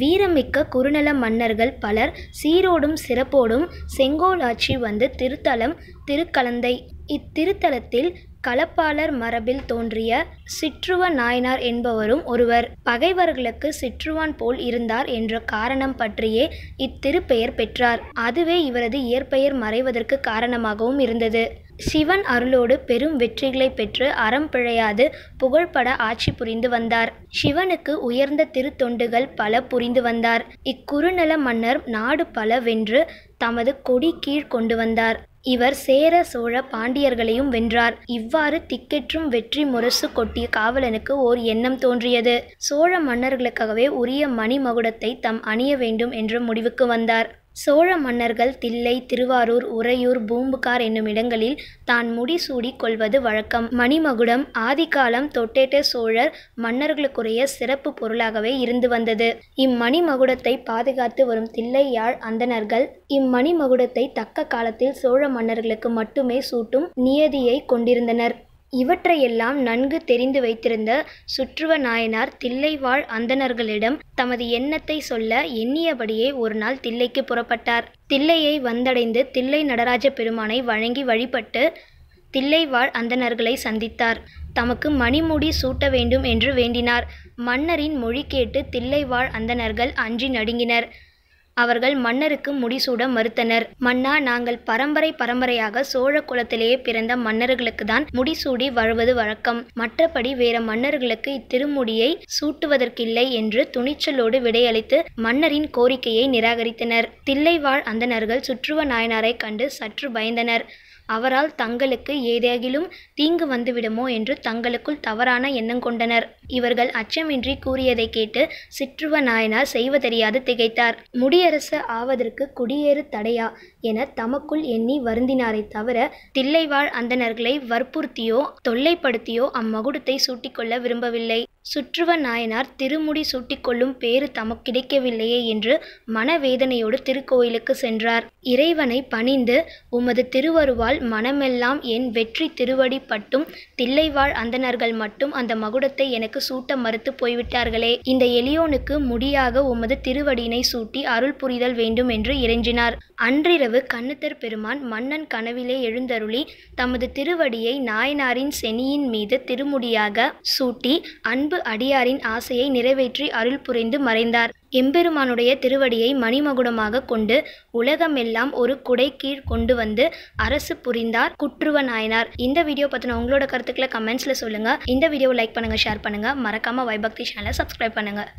வீரமிக்க குறுநல மன்னர்கள் பலர் சீரோடும் சிறப்போடும் ஆட்சி வந்து திருத்தலம் திருக்கலந்தை இத்திருத்தலத்தில் களப்பாளர் மரபில் தோன்றிய சிற்றுவ நாயனார் என்பவரும் ஒருவர் பகைவர்களுக்கு சிற்றுவான் போல் இருந்தார் என்ற காரணம் பற்றியே இத்திருப்பெயர் பெற்றார் அதுவே இவரது இயற்பெயர் மறைவதற்கு காரணமாகவும் இருந்தது சிவன் அருளோடு பெரும் வெற்றிகளை பெற்று அறம் பிழையாது புகழ்பட ஆட்சி புரிந்து வந்தார் சிவனுக்கு உயர்ந்த திருத்தொண்டுகள் பல புரிந்து வந்தார் இக்குறுநல மன்னர் நாடு பல வென்று தமது கொடி கீழ் கொண்டு வந்தார் இவர் சேர சோழ பாண்டியர்களையும் வென்றார் இவ்வாறு திக்கெற்றும் வெற்றி முரசு கொட்டிய காவலனுக்கு ஓர் எண்ணம் தோன்றியது சோழ மன்னர்களுக்காகவே உரிய மணிமகுடத்தை தம் அணிய வேண்டும் என்று முடிவுக்கு வந்தார் சோழ மன்னர்கள் தில்லை திருவாரூர் உறையூர் பூம்புகார் என்னும் இடங்களில் தான் முடிசூடி கொள்வது வழக்கம் மணிமகுடம் ஆதிகாலம் தொட்டேட்ட சோழர் மன்னர்களுக்குரிய சிறப்பு பொருளாகவே இருந்து வந்தது இம்மணிமகுடத்தை பாதுகாத்து வரும் தில்லை யாழ் அந்தணர்கள் இம்மணிமகுடத்தை தக்க காலத்தில் சோழ மன்னர்களுக்கு மட்டுமே சூட்டும் நியதியை கொண்டிருந்தனர் இவற்றையெல்லாம் நன்கு தெரிந்து வைத்திருந்த சுற்றுவ நாயனார் தில்லைவாழ் அந்தணர்களிடம் தமது எண்ணத்தை சொல்ல எண்ணியபடியே ஒரு நாள் தில்லைக்கு புறப்பட்டார் தில்லையை வந்தடைந்து தில்லை நடராஜ பெருமானை வழங்கி வழிபட்டு தில்லைவாழ் அந்தணர்களை சந்தித்தார் தமக்கு மணிமுடி சூட்ட வேண்டும் என்று வேண்டினார் மன்னரின் மொழி கேட்டு தில்லைவாழ் அந்தணர்கள் அன்றி நடுங்கினர் அவர்கள் மன்னருக்கு முடிசூட மறுத்தனர் மன்னா நாங்கள் பரம்பரை பரம்பரையாக சோழ குலத்திலேயே பிறந்த மன்னர்களுக்கு தான் முடிசூடி வாழ்வது வழக்கம் மற்றபடி வேற மன்னர்களுக்கு இத்திருமுடியை சூட்டுவதற்கில்லை என்று துணிச்சலோடு விடையளித்து மன்னரின் கோரிக்கையை நிராகரித்தனர் தில்லைவாழ் அந்தனர்கள் சுற்றுவ நாயனாரை கண்டு சற்று பயந்தனர் அவரால் தங்களுக்கு ஏதேகிலும் தீங்கு வந்துவிடுமோ என்று தங்களுக்குள் தவறான எண்ணம் கொண்டனர் இவர்கள் அச்சமின்றி கூறியதை கேட்டு சிற்றுவ நாயனார் செய்வதறியாது திகைத்தார் முடிய குடியரசு ஆவதற்கு குடியேறு தடையா என தமக்குள் எண்ணி வருந்தினாரே தவிர தில்லைவாழ் அந்தணர்களை வற்புறுத்தியோ தொல்லைப்படுத்தியோ அம்மகுடத்தை சூட்டிக்கொள்ள விரும்பவில்லை சுற்றுவ நாயனார் திருமுடி சூட்டிக்கொள்ளும் பேறு கிடைக்கவில்லையே என்று மனவேதனையோடு திருக்கோயிலுக்கு சென்றார் இறைவனை பணிந்து உமது திருவருவால் மனமெல்லாம் என் வெற்றி திருவடி பட்டும் தில்லைவாழ் அந்தணர்கள் மட்டும் அந்த மகுடத்தை எனக்கு சூட்ட மறுத்து போய்விட்டார்களே இந்த எளியோனுக்கு முடியாக உமது திருவடியினை சூட்டி அருள் புரிதல் வேண்டும் என்று இறைஞ்சினார் அன்றிரவு கண்ணுத்தர் பெருமான் மன்னன் கனவிலே எழுந்தருளி தமது திருவடியை நாயனாரின் செனியின் மீது திருமுடியாக சூட்டி அன்பு அன்பு அடியாரின் ஆசையை நிறைவேற்றி அருள் புரிந்து மறைந்தார் எம்பெருமானுடைய திருவடியை மணிமகுடமாக கொண்டு உலகமெல்லாம் ஒரு குடை கீழ் கொண்டு வந்து அரசு புரிந்தார் குற்றுவ நாயனார் இந்த வீடியோ பற்றின உங்களோட கருத்துக்களை கமெண்ட்ஸில் சொல்லுங்கள் இந்த வீடியோவை லைக் பண்ணுங்கள் ஷேர் பண்ணுங்கள் மறக்காமல் வைபக்தி சேனலை சப்ஸ்கிரைப் பண்ணுங்கள்